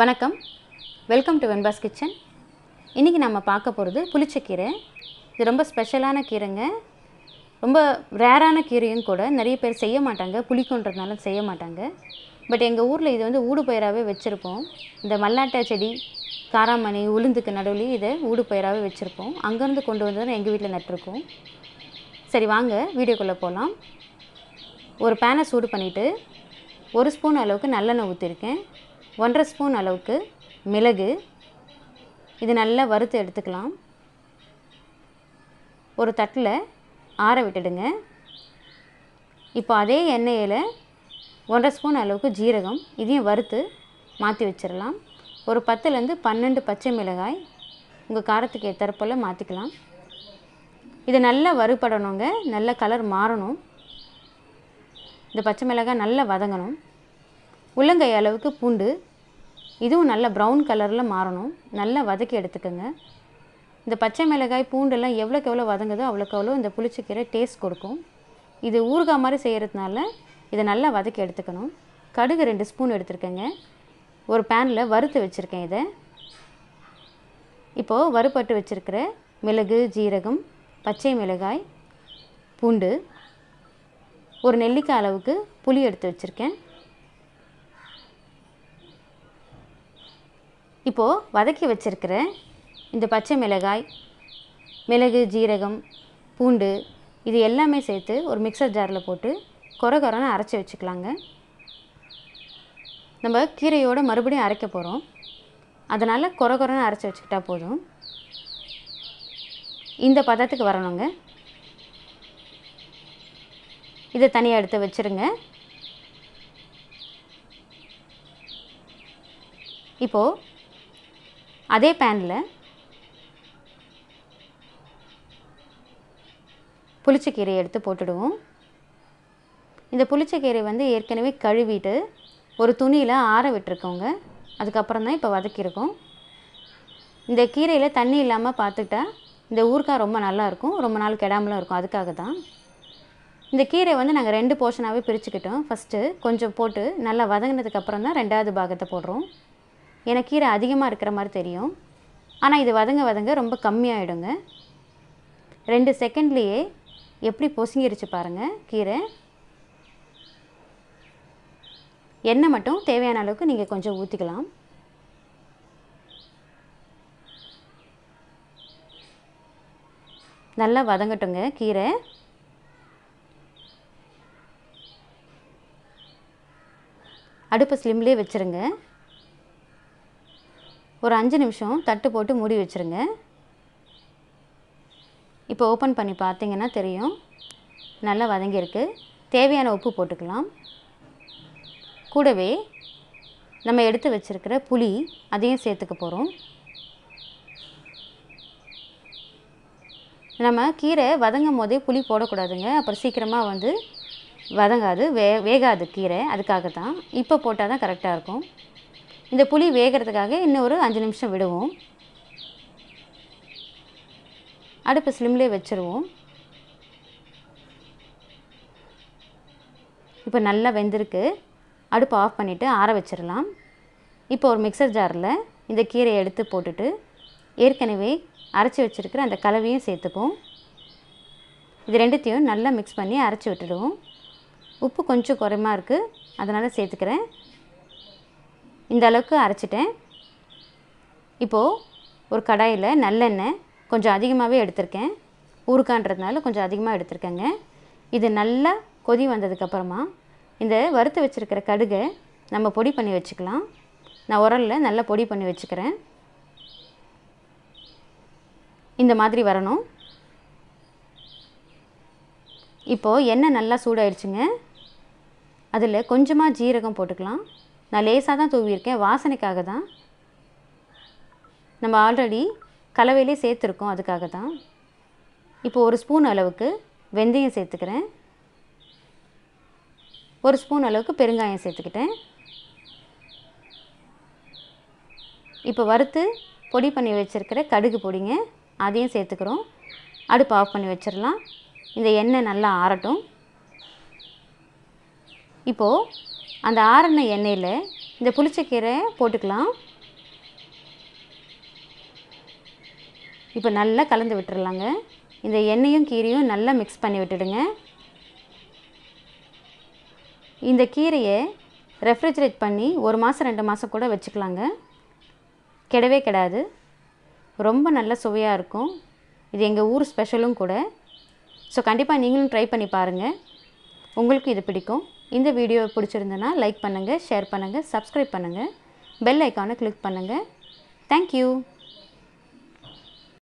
வணக்கம் welcome to வெண்பாஸ் kitchen இன்றைக்கி நம்ம பார்க்க போகிறது புளிச்சக்கீரை இது ரொம்ப ஸ்பெஷலான கீரைங்க ரொம்ப ரேரான கீரையும் கூட நிறைய பேர் செய்ய மாட்டாங்க புளிக்குன்றதுனால செய்ய மாட்டாங்க பட் எங்கள் ஊரில் இது வந்து ஊடு பயிராகவே வச்சுருப்போம் இந்த மல்லாட்டை செடி காராமணி உளுந்துக்கு நடுவில் இதை ஊடு பயிராகவே வச்சுருப்போம் அங்கேருந்து கொண்டு வந்து தான் எங்கள் வீட்டில் நட்டிருக்கோம் சரி வாங்க வீடியோக்குள்ளே போகலாம் ஒரு பேனை சூடு பண்ணிவிட்டு ஒரு ஸ்பூன் அளவுக்கு நல்லெண்ணெய் ஊற்றிருக்கேன் ஒன்றரை ஸ்பூன் அளவுக்கு மிளகு இது நல்லா வறுத்து எடுத்துக்கலாம் ஒரு தட்டில் ஆற விட்டுடுங்க இப்போ அதே எண்ணெயில் ஒன்றரை ஸ்பூன் அளவுக்கு ஜீரகம் இதையும் வறுத்து மாற்றி வச்சிடலாம் ஒரு பத்துலேருந்து பன்னெண்டு பச்சை மிளகாய் உங்கள் காரத்துக்கு ஏற்றப்போல் மாற்றிக்கலாம் இது நல்லா வறுபடணுங்க நல்ல கலர் மாறணும் இந்த பச்சை மிளகாய் நல்லா வதங்கணும் உள்ளங்கை அளவுக்கு பூண்டு இதுவும் நல்ல ப்ரௌன் கலரில் மாறணும் நல்லா வதக்கி எடுத்துக்கோங்க இந்த பச்சை மிளகாய் பூண்டெல்லாம் எவ்வளோக்கு எவ்வளோ வதங்குதோ அவ்வளோக்கு அவ்வளோ இந்த புளிச்சக்கீரை டேஸ்ட் கொடுக்கும் இது ஊறுகாய் மாதிரி செய்கிறதுனால இதை நல்லா வதக்கி எடுத்துக்கணும் கடுகு ரெண்டு ஸ்பூன் எடுத்துருக்கேங்க ஒரு பேனில் வறுத்து வச்சுருக்கேன் இதை இப்போது வறுப்பட்டு வச்சுருக்கிற மிளகு ஜீரகம் பச்சை மிளகாய் பூண்டு ஒரு நெல்லிக்காய் அளவுக்கு புளி எடுத்து வச்சுருக்கேன் இப்போது வதக்கி வச்சிருக்கிற இந்த பச்சை மிளகாய் மிளகு ஜீரகம் பூண்டு இது எல்லாமே சேர்த்து ஒரு மிக்சர் ஜாரில் போட்டு குறை குறைன்னு அரைச்சி வச்சுக்கலாங்க நம்ம கீரையோடு மறுபடியும் அரைக்க போகிறோம் அதனால் குறை குறைன்னு அரைச்சி வச்சுக்கிட்டா போதும் இந்த பதத்துக்கு வரணுங்க இதை தனியாக எடுத்து வச்சுருங்க இப்போது அதே பேனில் புளிச்சக்கீரையை எடுத்து போட்டுடுவோம் இந்த புளிச்சக்கீரை வந்து ஏற்கனவே கழுவிட்டு ஒரு துணியில் ஆற விட்டுருக்கோங்க அதுக்கப்புறம் தான் இப்போ வதக்கியிருக்கோம் இந்த கீரையில் தண்ணி இல்லாமல் பார்த்துக்கிட்டா இந்த ஊறுக்காய் ரொம்ப நல்லாயிருக்கும் ரொம்ப நாள் கெடாமலும் இருக்கும் அதுக்காக தான் இந்த கீரை வந்து நாங்கள் ரெண்டு போர்ஷனாகவே பிரிச்சுக்கிட்டோம் ஃபஸ்ட்டு கொஞ்சம் போட்டு நல்லா வதங்கினதுக்கப்புறம் தான் ரெண்டாவது பாகத்தை போடுறோம் எனக்கு கீரை அதிகமாக இருக்கிற மாதிரி தெரியும் ஆனால் இது வதங்க வதங்க ரொம்ப கம்மியாகிடுங்க ரெண்டு செகண்ட்லேயே எப்படி பொசுங்கிருச்சு பாருங்கள் கீரை எண்ணெய் மட்டும் தேவையான அளவுக்கு நீங்கள் கொஞ்சம் ஊற்றிக்கலாம் நல்லா வதங்கட்டுங்க கீரை அடுப்பு ஸ்லிம்லேயே வச்சுருங்க ஒரு அஞ்சு நிமிஷம் தட்டு போட்டு மூடி வச்சுருங்க இப்போ ஓப்பன் பண்ணி பார்த்தீங்கன்னா தெரியும் நல்லா வதங்கியிருக்கு தேவையான உப்பு போட்டுக்கலாம் கூடவே நம்ம எடுத்து வச்சுருக்கிற புளி அதையும் சேர்த்துக்க போகிறோம் நம்ம கீரை வதங்கும் போதே புளி போடக்கூடாதுங்க அப்புறம் சீக்கிரமாக வந்து வதங்காது வே வேகாது கீரை அதுக்காக தான் இப்போ போட்டால் தான் கரெக்டாக இருக்கும் இந்த புளி வேகிறதுக்காக இன்னும் ஒரு அஞ்சு நிமிஷம் விடுவோம் அடுப்பு ஸ்லிம்லேயே வச்சுருவோம் இப்போ நல்லா வெந்திருக்கு அடுப்பு ஆஃப் பண்ணிவிட்டு ஆற வச்சிடலாம் இப்போ ஒரு மிக்சர் ஜாரில் இந்த கீரையை எடுத்து போட்டுட்டு ஏற்கனவே அரைச்சி வச்சுருக்கிற அந்த கலவையும் சேர்த்துப்போம் இது ரெண்டுத்தையும் நல்லா மிக்ஸ் பண்ணி அரைச்சி விட்டுடுவோம் உப்பு கொஞ்சம் குறைமா இருக்குது அதனால் சேர்த்துக்கிறேன் இந்த அளவுக்கு அரைச்சிட்டேன் இப்போது ஒரு கடாயில் நல்லெண்ணெய் கொஞ்சம் அதிகமாகவே எடுத்திருக்கேன் ஊருக்கான்றதுனால கொஞ்சம் அதிகமாக எடுத்திருக்கேங்க இது நல்லா கொதி வந்ததுக்கப்புறமா இந்த வறுத்து வச்சுருக்கிற கடுகை நம்ம பொடி பண்ணி வச்சுக்கலாம் நான் உரலில் நல்லா பொடி பண்ணி வச்சுக்கிறேன் இந்த மாதிரி வரணும் இப்போது எண்ணெய் நல்லா சூடாயிடுச்சுங்க அதில் கொஞ்சமாக ஜீரகம் போட்டுக்கலாம் நான் லேசாக தான் தூவியிருக்கேன் வாசனைக்காக தான் நம்ம ஆல்ரெடி கலவையிலே சேர்த்துருக்கோம் அதுக்காக தான் இப்போ ஒரு ஸ்பூன் அளவுக்கு வெந்தயம் சேர்த்துக்கிறேன் ஒரு ஸ்பூன் அளவுக்கு பெருங்காயம் சேர்த்துக்கிட்டேன் இப்போ வறுத்து பொடி பண்ணி வச்சுருக்கிற கடுகு பொடிங்க அதையும் சேர்த்துக்கிறோம் அடுப்பு ஆஃப் பண்ணி வச்சிடலாம் இந்த எண்ணெய் நல்லா ஆறட்டும் இப்போது அந்த ஆறின எண்ணெயில் இந்த புளிச்சக்கீரை போட்டுக்கலாம் இப்போ நல்லா கலந்து விட்டுறலாங்க இந்த எண்ணெயும் கீரையும் நல்லா மிக்ஸ் பண்ணி விட்டுடுங்க இந்த கீரையை ரெஃப்ரிஜரேட் பண்ணி ஒரு மாதம் ரெண்டு மாதம் கூட வச்சுக்கலாங்க கெடவே கெடாது ரொம்ப நல்ல சுவையாக இருக்கும் இது எங்கள் ஊர் ஸ்பெஷலும் கூட ஸோ கண்டிப்பாக நீங்களும் ட்ரை பண்ணி பாருங்கள் உங்களுக்கும் இது பிடிக்கும் இந்த வீடியோ பிடிச்சிருந்தனா லைக் பண்ணுங்கள் ஷேர் பண்ணுங்கள் சப்ஸ்கிரைப் பண்ணுங்கள் பெல் ஐக்கானை கிளிக் பண்ணுங்கள் தேங்க்யூ